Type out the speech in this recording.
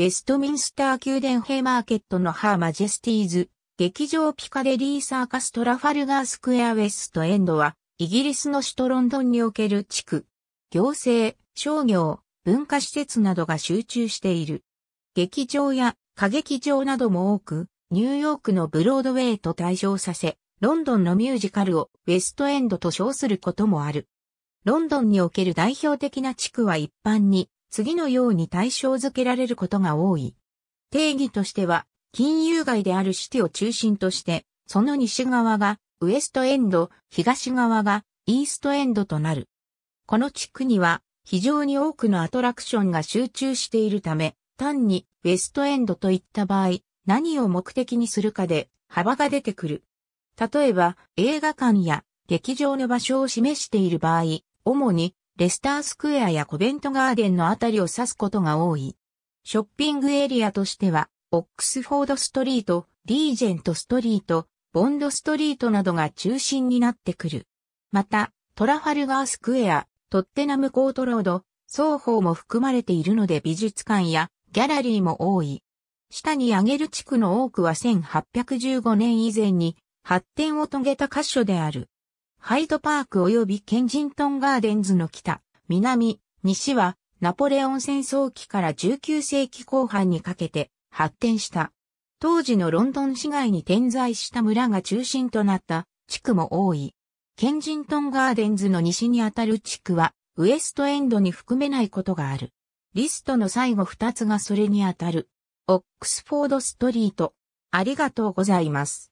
ウェストミンスター宮殿ヘマーケットのハーマジェスティーズ、劇場ピカデリーサーカストラファルガースクエアウェストエンドは、イギリスの首都ロンドンにおける地区、行政、商業、文化施設などが集中している。劇場や歌劇場なども多く、ニューヨークのブロードウェイと対象させ、ロンドンのミュージカルをウェストエンドと称することもある。ロンドンにおける代表的な地区は一般に次のように対象づけられることが多い。定義としては、金融街であるシティを中心として、その西側がウエストエンド、東側がイーストエンドとなる。この地区には非常に多くのアトラクションが集中しているため、単にウエストエンドといった場合、何を目的にするかで幅が出てくる。例えば映画館や劇場の場所を示している場合、主にレスタースクエアやコベントガーデンのあたりを指すことが多い。ショッピングエリアとしては、オックスフォードストリート、リージェントストリート、ボンドストリートなどが中心になってくる。また、トラファルガースクエア、トッテナムコートロード、双方も含まれているので美術館やギャラリーも多い。下に挙げる地区の多くは1815年以前に発展を遂げた箇所である。ハイドパーク及びケンジントンガーデンズの北、南、西はナポレオン戦争期から19世紀後半にかけて発展した。当時のロンドン市街に点在した村が中心となった地区も多い。ケンジントンガーデンズの西にあたる地区はウエストエンドに含めないことがある。リストの最後2つがそれにあたる。オックスフォードストリート。ありがとうございます。